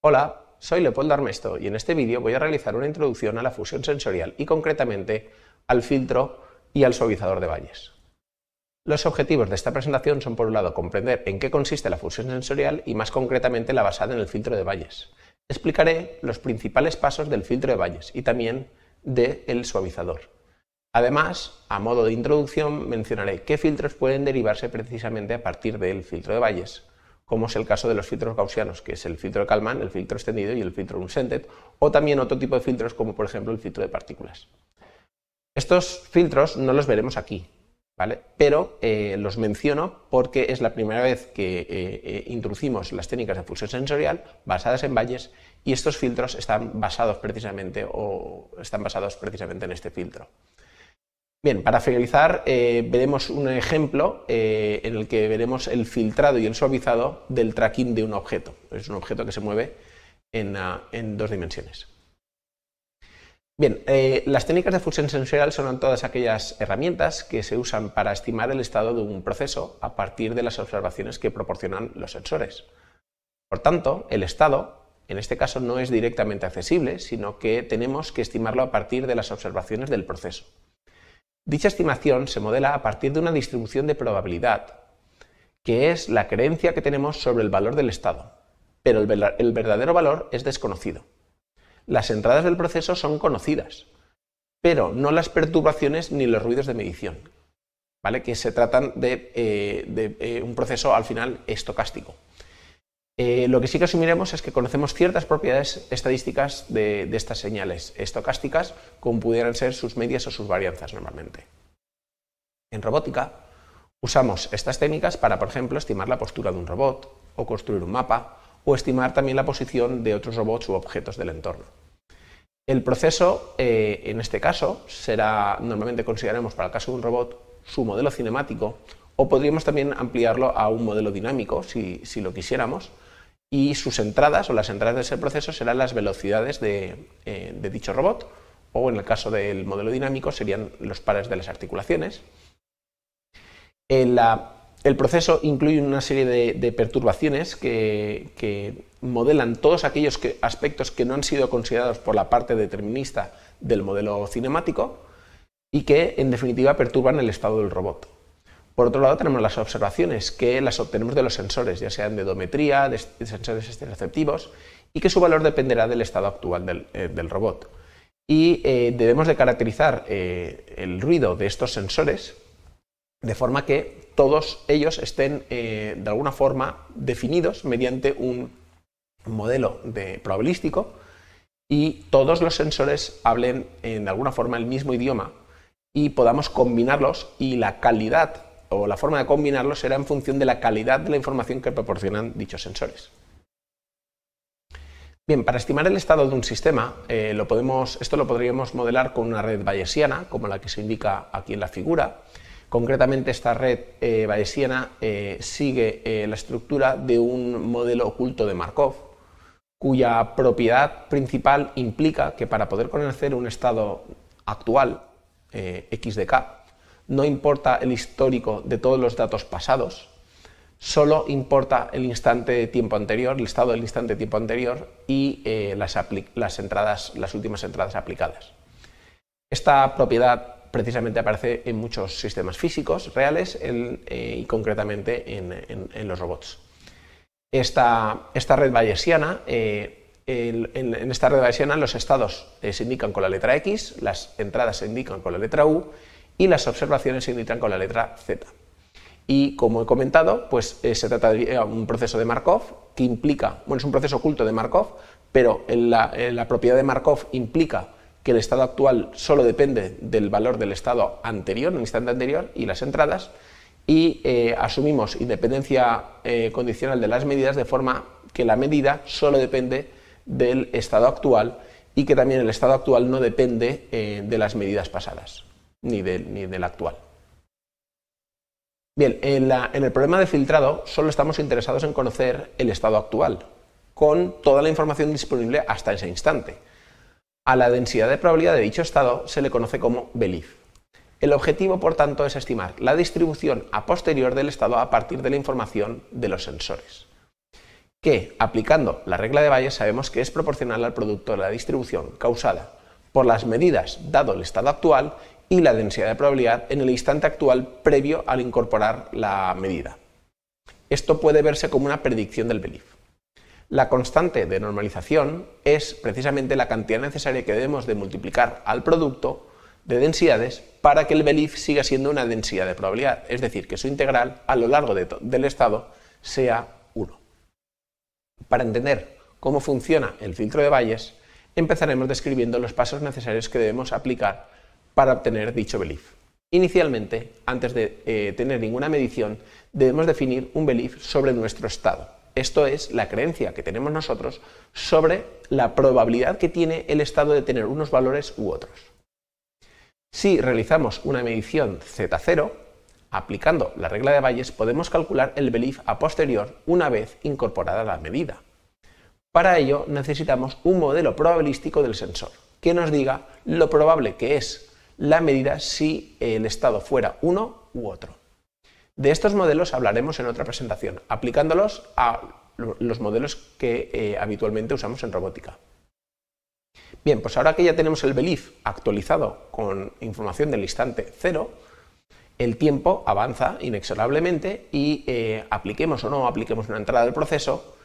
Hola, soy Leopoldo Armesto y en este vídeo voy a realizar una introducción a la fusión sensorial y concretamente al filtro y al suavizador de valles. Los objetivos de esta presentación son por un lado comprender en qué consiste la fusión sensorial y más concretamente la basada en el filtro de valles. Explicaré los principales pasos del filtro de valles y también del el suavizador. Además, a modo de introducción mencionaré qué filtros pueden derivarse precisamente a partir del filtro de valles como es el caso de los filtros gaussianos, que es el filtro de Kalman, el filtro extendido y el filtro unscented, o también otro tipo de filtros como por ejemplo el filtro de partículas. Estos filtros no los veremos aquí, pero eh, los menciono porque es la primera vez que eh, eh, introducimos las técnicas de fusión sensorial basadas en valles y estos filtros están basados precisamente, o están basados precisamente en este filtro. Bien, para finalizar, eh, veremos un ejemplo eh, en el que veremos el filtrado y el suavizado del tracking de un objeto. Es un objeto que se mueve en, ah, dos dimensiones. Bien, eh, las técnicas de fusión sensorial son todas aquellas herramientas que se usan para estimar el estado de un proceso a partir de las observaciones que proporcionan los sensores. Por tanto, el estado en este caso no es directamente accesible, sino que tenemos que estimarlo a partir de las observaciones del proceso. Dicha estimación se modela a partir de una distribución de probabilidad, que es la creencia que tenemos sobre el valor del estado, pero el verdadero valor es desconocido. Las entradas del proceso son conocidas, pero no las perturbaciones ni los ruidos de medición, ¿vale? que se tratan de, eh, eh, un proceso al final estocástico. Eh, lo que sí que asumiremos es que conocemos ciertas propiedades estadísticas de, estas señales estocásticas, como pudieran ser sus medias o sus varianzas normalmente. En robótica, usamos estas técnicas para, por ejemplo, estimar la postura de un robot, o construir un mapa, o estimar también la posición de otros robots u objetos del entorno. El proceso, eh, en este caso, será, normalmente consideraremos para el caso de un robot, su modelo cinemático, o podríamos también ampliarlo a un modelo dinámico, si lo quisiéramos, y sus entradas o las entradas de ese proceso serán las velocidades eh, de, dicho robot o en el caso del modelo dinámico serían los pares de las articulaciones. El, ah, proceso incluye una serie de, perturbaciones que, modelan todos aquellos aspectos que no han sido considerados por la parte determinista del modelo cinemático y que en definitiva perturban el estado del robot. Por otro lado, tenemos las observaciones, que las obtenemos de los sensores, ya sean de odometría, de sensores estereoceptivos, y que su valor dependerá del estado actual del, eh, robot. Y eh, debemos de caracterizar eh, el ruido de estos sensores de forma que todos ellos estén de alguna forma definidos mediante un modelo de probabilístico y todos los sensores hablen en de alguna forma el mismo idioma y podamos combinarlos y la calidad o la forma de combinarlo será en función de la calidad de la información que proporcionan dichos sensores. Bien, para estimar el estado de un sistema, eh, esto lo podríamos modelar con una red bayesiana, como la que se indica aquí en la figura. Concretamente, esta red eh, bayesiana eh, sigue la estructura de un modelo oculto de Markov, cuya propiedad principal implica que para poder conocer un estado actual, x de k, no importa el histórico de todos los datos pasados, solo importa el instante de tiempo anterior, el estado del instante de tiempo anterior y eh, las, entradas, las últimas entradas aplicadas. Esta propiedad precisamente aparece en muchos sistemas físicos reales eh, y concretamente en, los robots. Esta, red bayesiana, eh, en, esta red bayesiana los estados se indican con la letra X, las entradas se indican con la letra U y las observaciones se indican con la letra Z. Y como he comentado, pues eh, se trata de eh, un proceso de Markov que implica, bueno, es un proceso oculto de Markov, pero la, propiedad de Markov implica que el estado actual solo depende del valor del estado anterior, en el instante anterior, y las entradas, y eh, asumimos independencia condicional de las medidas de forma que la medida solo depende del estado actual y que también el estado actual no depende de las medidas pasadas ni del, actual. Bien, en, el problema de filtrado solo estamos interesados en conocer el estado actual, con toda la información disponible hasta ese instante. A la densidad de probabilidad de dicho estado se le conoce como belief. El objetivo, por tanto, es estimar la distribución a posterior del estado a partir de la información de los sensores, que, aplicando la regla de Bayes, sabemos que es proporcional al producto de la distribución causada por las medidas dado el estado actual y la densidad de probabilidad en el instante actual previo al incorporar la medida. Esto puede verse como una predicción del belief. La constante de normalización es precisamente la cantidad necesaria que debemos de multiplicar al producto de densidades para que el belief siga siendo una densidad de probabilidad, es decir, que su integral a lo largo del estado sea 1. Para entender cómo funciona el filtro de Bayes, empezaremos describiendo los pasos necesarios que debemos aplicar para obtener dicho belief. Inicialmente, antes de eh, tener ninguna medición, debemos definir un belief sobre nuestro estado. Esto es la creencia que tenemos nosotros sobre la probabilidad que tiene el estado de tener unos valores u otros. Si realizamos una medición Z0, aplicando la regla de Bayes podemos calcular el belief a posterior una vez incorporada la medida. Para ello necesitamos un modelo probabilístico del sensor, que nos diga lo probable que es la medida si el estado fuera uno u otro. De estos modelos hablaremos en otra presentación, aplicándolos a los modelos que eh, habitualmente usamos en robótica. Bien, pues ahora que ya tenemos el belief actualizado con información del instante cero, el tiempo avanza inexorablemente y eh, apliquemos o no apliquemos una entrada del proceso,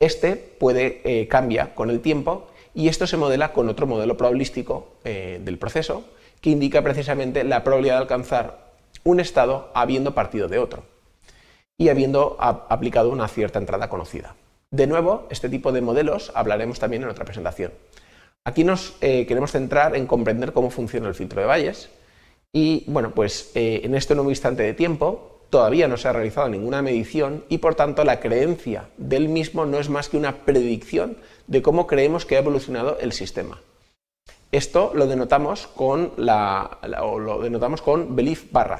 este puede eh, cambia con el tiempo y esto se modela con otro modelo probabilístico del proceso indica precisamente la probabilidad de alcanzar un estado habiendo partido de otro y habiendo aplicado una cierta entrada conocida. De nuevo, este tipo de modelos hablaremos también en otra presentación. Aquí nos eh, queremos centrar en comprender cómo funciona el filtro de Bayes y, bueno, pues eh, en este nuevo instante de tiempo todavía no se ha realizado ninguna medición y por tanto la creencia del mismo no es más que una predicción de cómo creemos que ha evolucionado el sistema. Esto lo denotamos con lo denotamos con belief barra,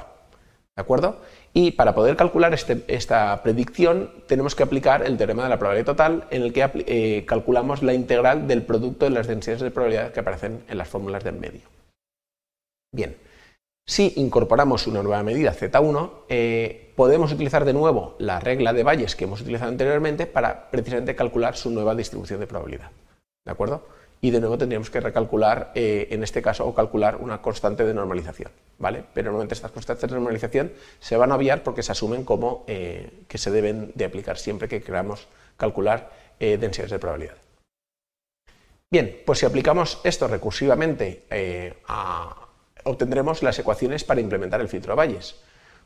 ¿de acuerdo? Y para poder calcular este, esta predicción tenemos que aplicar el teorema de la probabilidad total en el que eh, calculamos la integral del producto de las densidades de probabilidad que aparecen en las fórmulas del medio. Bien, si incorporamos una nueva medida Z1, eh, podemos utilizar de nuevo la regla de Bayes que hemos utilizado anteriormente para precisamente calcular su nueva distribución de probabilidad. ¿De acuerdo? y de nuevo tendríamos que recalcular, eh, en este caso, o calcular una constante de normalización, ¿vale? Pero normalmente estas constantes de normalización se van a obviar porque se asumen como eh, que se deben de aplicar siempre que queramos calcular eh, densidades de probabilidad. Bien, pues si aplicamos esto recursivamente, obtendremos las ecuaciones para implementar el filtro de Bayes.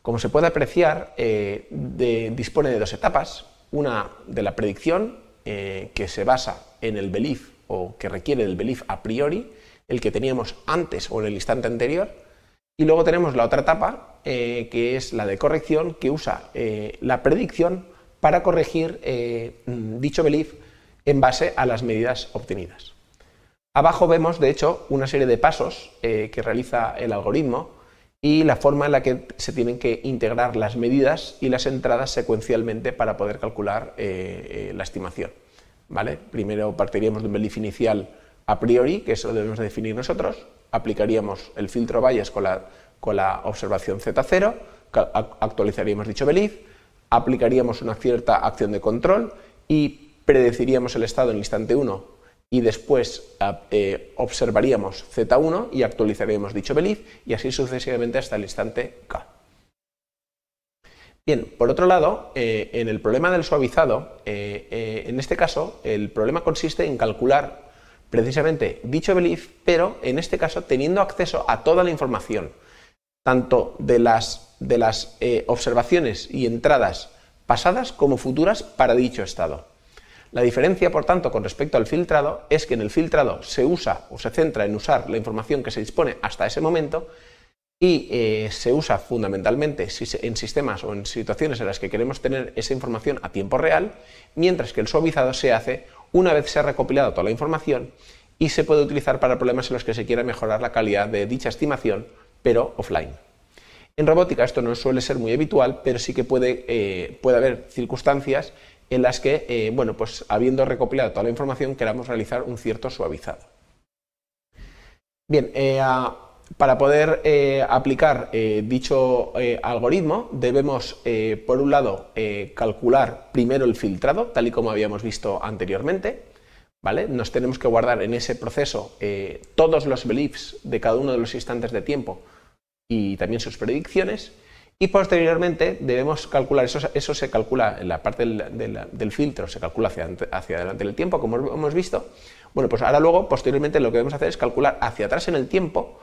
Como se puede apreciar, dispone de dos etapas, una de la predicción, que se basa en el belief o que requiere del belief a priori, el que teníamos antes o en el instante anterior. Y luego tenemos la otra etapa, eh, que es la de corrección, que usa eh, la predicción para corregir eh, mm, dicho belief en base a las medidas obtenidas. Abajo vemos, de hecho, una serie de pasos que realiza el algoritmo y la forma en la que se tienen que integrar las medidas y las entradas secuencialmente para poder calcular la estimación. Primero partiríamos de un belief inicial a priori, que eso lo debemos definir nosotros, aplicaríamos el filtro Bayes con la, observación Z0, actualizaríamos dicho belief, aplicaríamos una cierta acción de control y predeciríamos el estado en el instante 1 y después eh, observaríamos Z1 y actualizaríamos dicho belief y así sucesivamente hasta el instante K. Bien, por otro lado, eh, en el problema del suavizado, eh, eh, en este caso, el problema consiste en calcular precisamente dicho belief, pero en este caso teniendo acceso a toda la información, tanto de las, de las observaciones y entradas pasadas como futuras para dicho estado. La diferencia, por tanto, con respecto al filtrado es que en el filtrado se usa o se centra en usar la información que se dispone hasta ese momento y eh, se usa fundamentalmente en sistemas o en situaciones en las que queremos tener esa información a tiempo real, mientras que el suavizado se hace una vez se ha recopilado toda la información y se puede utilizar para problemas en los que se quiera mejorar la calidad de dicha estimación, pero offline. En robótica esto no suele ser muy habitual, pero sí que puede, eh, puede haber circunstancias en las que, eh, bueno, pues habiendo recopilado toda la información, queramos realizar un cierto suavizado. Bien, a para poder eh, aplicar eh, dicho eh, algoritmo debemos, por un lado, calcular primero el filtrado, tal y como habíamos visto anteriormente. ¿vale? Nos tenemos que guardar en ese proceso todos los beliefs de cada uno de los instantes de tiempo y también sus predicciones. Y posteriormente debemos calcular, eso, eso se calcula en la parte del, filtro, se calcula hacia, hacia adelante el tiempo, como hemos visto. Bueno, pues ahora luego, posteriormente, lo que debemos hacer es calcular hacia atrás en el tiempo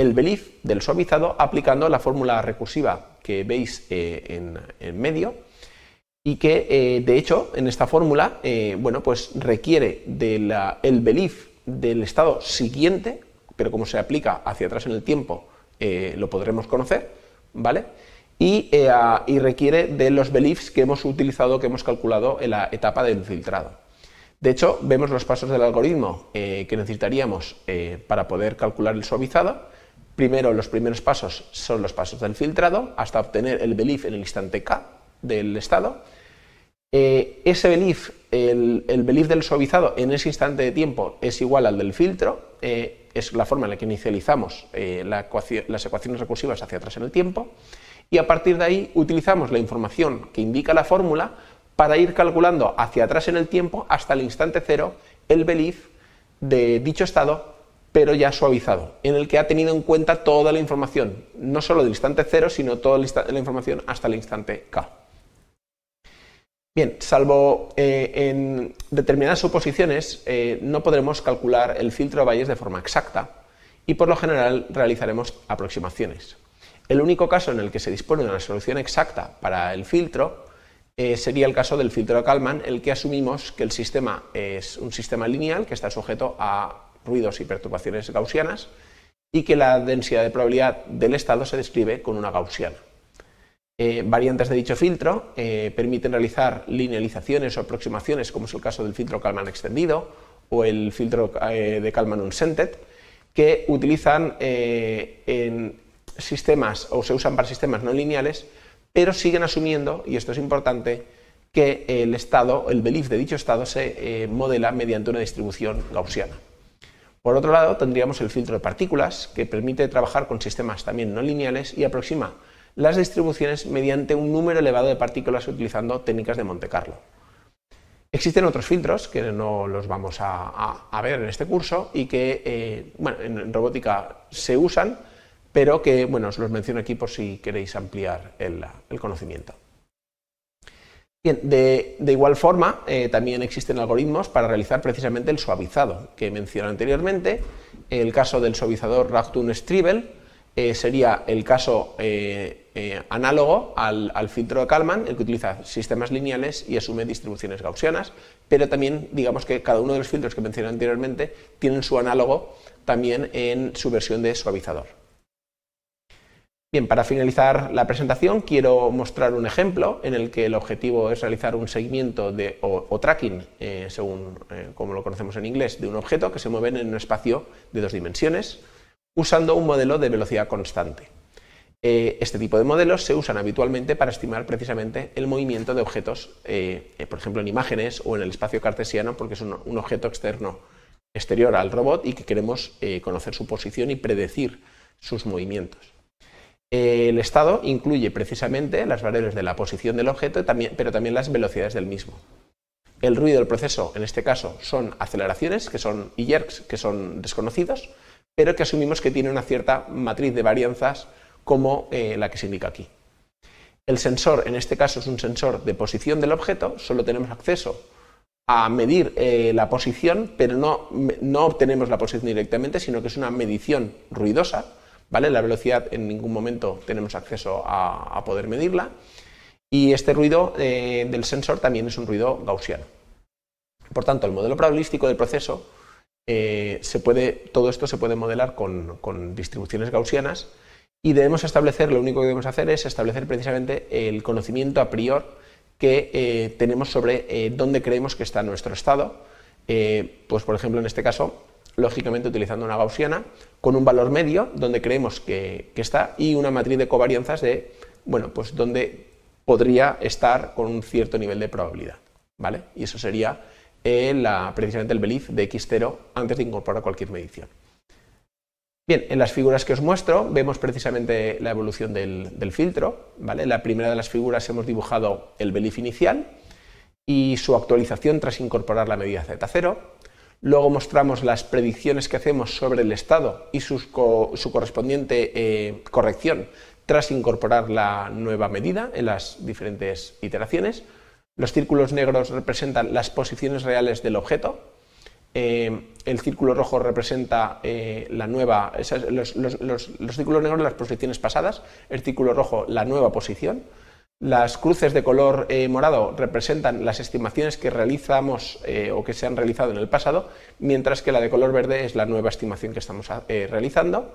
el belief del suavizado aplicando la fórmula recursiva que veis eh, en, medio y que eh, de hecho en esta fórmula eh, bueno, pues requiere del el belief del estado siguiente, pero como se aplica hacia atrás en el tiempo lo podremos conocer, ¿vale? Y, y, requiere de los beliefs que hemos utilizado, que hemos calculado en la etapa del filtrado. De hecho, vemos los pasos del algoritmo que necesitaríamos para poder calcular el suavizado Primero, los primeros pasos son los pasos del filtrado hasta obtener el belief en el instante k del estado. Eh, ese belief, el, belief del suavizado en ese instante de tiempo es igual al del filtro, eh, es la forma en la que inicializamos eh, las ecuaciones recursivas hacia atrás en el tiempo, y a partir de ahí utilizamos la información que indica la fórmula para ir calculando hacia atrás en el tiempo hasta el instante cero el belief de dicho estado pero ya suavizado, en el que ha tenido en cuenta toda la información, no solo del instante cero, sino toda la información hasta el instante k. Bien, salvo eh, en determinadas suposiciones, eh, no podremos calcular el filtro de Bayes de forma exacta y por lo general realizaremos aproximaciones. El único caso en el que se dispone de una solución exacta para el filtro eh, sería el caso del filtro de Kalman, el que asumimos que el sistema es un sistema lineal que está sujeto a ruidos y perturbaciones gaussianas y que la densidad de probabilidad del estado se describe con una gaussiana. Eh, variantes de dicho filtro eh, permiten realizar linealizaciones o aproximaciones, como es el caso del filtro Kalman extendido o el filtro eh, de Kalman unsented, que utilizan en sistemas o se usan para sistemas no lineales, pero siguen asumiendo, y esto es importante, que el estado, el belief de dicho estado se modela mediante una distribución gaussiana. Por otro lado, tendríamos el filtro de partículas, que permite trabajar con sistemas también no lineales y aproxima las distribuciones mediante un número elevado de partículas utilizando técnicas de Monte Carlo. Existen otros filtros que no los vamos a, ver en este curso y que eh, bueno, en robótica se usan, pero que bueno, os los menciono aquí por si queréis ampliar el conocimiento de, igual forma, eh, también existen algoritmos para realizar precisamente el suavizado que mencioné anteriormente. El caso del suavizador Ragtun Stribel eh, sería el caso eh, análogo al, al, filtro de Kalman, el que utiliza sistemas lineales y asume distribuciones gaussianas, pero también digamos que cada uno de los filtros que mencioné anteriormente tienen su análogo también en su versión de suavizador. Bien, para finalizar la presentación quiero mostrar un ejemplo en el que el objetivo es realizar un seguimiento o, tracking, eh, según eh, como lo conocemos en inglés, de un objeto que se mueve en un espacio de dos dimensiones usando un modelo de velocidad constante. Eh, este tipo de modelos se usan habitualmente para estimar precisamente el movimiento de objetos, por ejemplo en imágenes o en el espacio cartesiano, porque es un, un objeto externo exterior al robot y que queremos conocer su posición y predecir sus movimientos el estado incluye precisamente las variables de la posición del objeto, pero también las velocidades del mismo. El ruido del proceso, en este caso, son aceleraciones, que son y e que son desconocidos, pero que asumimos que tiene una cierta matriz de varianzas como eh, la que se indica aquí. El sensor, en este caso, es un sensor de posición del objeto, solo tenemos acceso a medir eh, la posición, pero no obtenemos la posición directamente, sino que es una medición ruidosa, ¿vale? La velocidad en ningún momento tenemos acceso a, poder medirla. Y este ruido eh, del sensor también es un ruido gaussiano. Por tanto, el modelo probabilístico del proceso, eh, se puede, todo esto se puede modelar con, distribuciones gaussianas y debemos establecer, lo único que debemos hacer es establecer precisamente el conocimiento a priori que eh, tenemos sobre dónde creemos que está nuestro estado. pues por ejemplo, en este caso, lógicamente utilizando una gaussiana, con un valor medio donde creemos que, está y una matriz de covarianzas de, bueno, pues donde podría estar con un cierto nivel de probabilidad, ¿vale? Y eso sería eh, la, precisamente el belief de X0 antes de incorporar cualquier medición. Bien, en las figuras que os muestro vemos precisamente la evolución del, del filtro, ¿vale? En la primera de las figuras hemos dibujado el belief inicial y su actualización tras incorporar la medida Z0, Luego mostramos las predicciones que hacemos sobre el estado y su correspondiente eh, corrección tras incorporar la nueva medida en las diferentes iteraciones. Los círculos negros representan las posiciones reales del objeto. Eh, el círculo rojo representa eh, la nueva, los, los círculos negros las posiciones pasadas, el círculo rojo la nueva posición. Las cruces de color eh, morado representan las estimaciones que realizamos eh, o que se han realizado en el pasado, mientras que la de color verde es la nueva estimación que estamos eh, realizando.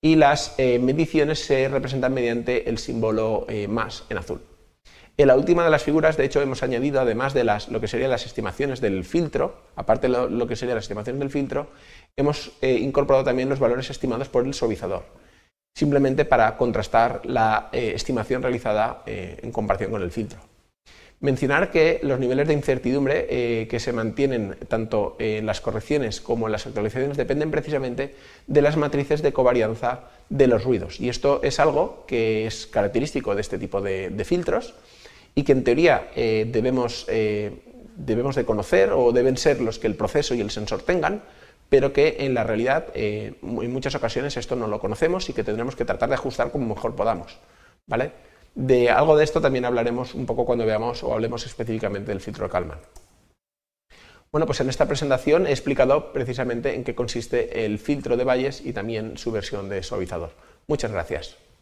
Y las mediciones se representan mediante el símbolo más en azul. En la última de las figuras, de hecho, hemos añadido, además de lo que serían las estimaciones del filtro, aparte lo, que serían las estimaciones del filtro, hemos incorporado también los valores estimados por el suavizador simplemente para contrastar la eh, estimación realizada eh, en comparación con el filtro. Mencionar que los niveles de incertidumbre eh, que se mantienen tanto en las correcciones como en las actualizaciones dependen precisamente de las matrices de covarianza de los ruidos. Y esto es algo que es característico de este tipo de, filtros y que en teoría debemos, debemos de conocer o deben ser los que el proceso y el sensor tengan, pero que en la realidad eh, en muchas ocasiones esto no lo conocemos y que tendremos que tratar de ajustar como mejor podamos. ¿vale? De algo de esto también hablaremos un poco cuando veamos o hablemos específicamente del filtro de Kalman. Bueno, pues en esta presentación he explicado precisamente en qué consiste el filtro de valles y también su versión de suavizador. Muchas gracias.